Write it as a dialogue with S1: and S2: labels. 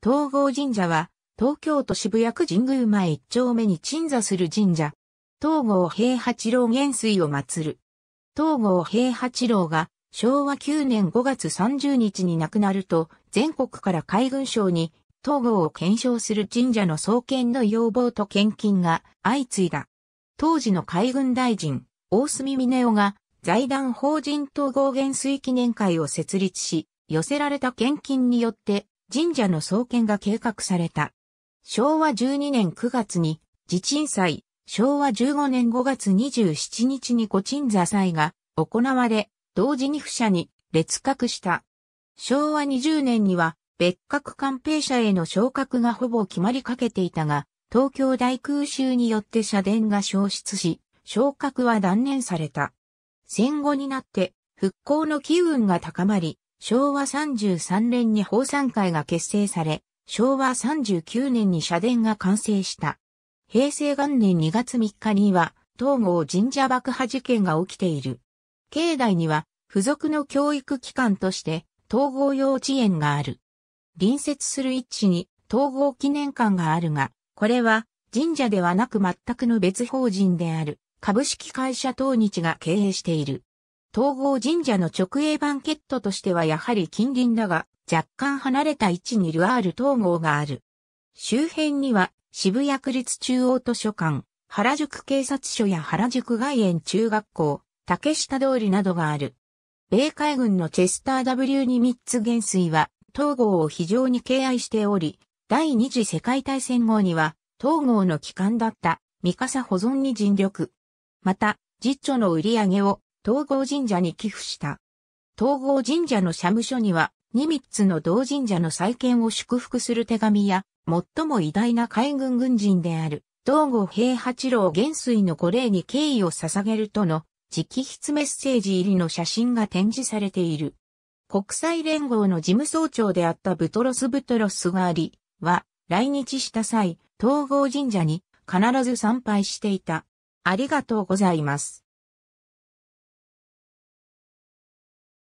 S1: 東郷神社は、東京都渋谷区神宮前一丁目に鎮座する神社。東郷平八郎元帥を祀る。東郷平八郎が昭和9年5月30日に亡くなると、全国から海軍省に東郷を検証する神社の創建の要望と献金が相次いだ。当時の海軍大臣、大隅峰夫が財団法人統合元帥記念会を設立し、寄せられた献金によって神社の創建が計画された。昭和12年9月に地鎮祭、昭和15年5月27日に古鎮座祭が行われ、同時に不社に列閣した。昭和20年には別格官兵舎への昇格がほぼ決まりかけていたが、東京大空襲によって社殿が消失し、昇格は断念された。戦後になって復興の機運が高まり、昭和33年に法参会が結成され、昭和39年に社殿が完成した。平成元年2月3日には、東郷神社爆破事件が起きている。境内には、付属の教育機関として、統合幼稚園がある。隣接する一地に、統合記念館があるが、これは、神社ではなく全くの別法人である、株式会社東日が経営している。統合神社の直営ンケットとしてはやはり近隣だが、若干離れた位置にルアール統合がある。周辺には渋谷区立中央図書館、原宿警察署や原宿外苑中学校、竹下通りなどがある。米海軍のチェスター W に3つ元帥は、統合を非常に敬愛しており、第二次世界大戦後には、統合の機関だった、三笠保存に尽力。また、実著の売り上げを、東郷神社に寄付した。東郷神社の社務所には、ニミッツの同神社の再建を祝福する手紙や、最も偉大な海軍軍人である、東郷平八郎元帥の御礼に敬意を捧げるとの、直筆メッセージ入りの写真が展示されている。国際連合の事務総長であったブトロス・ブトロスがあり、は、来日した際、東郷神社に必ず参拝していた。ありがとうございます。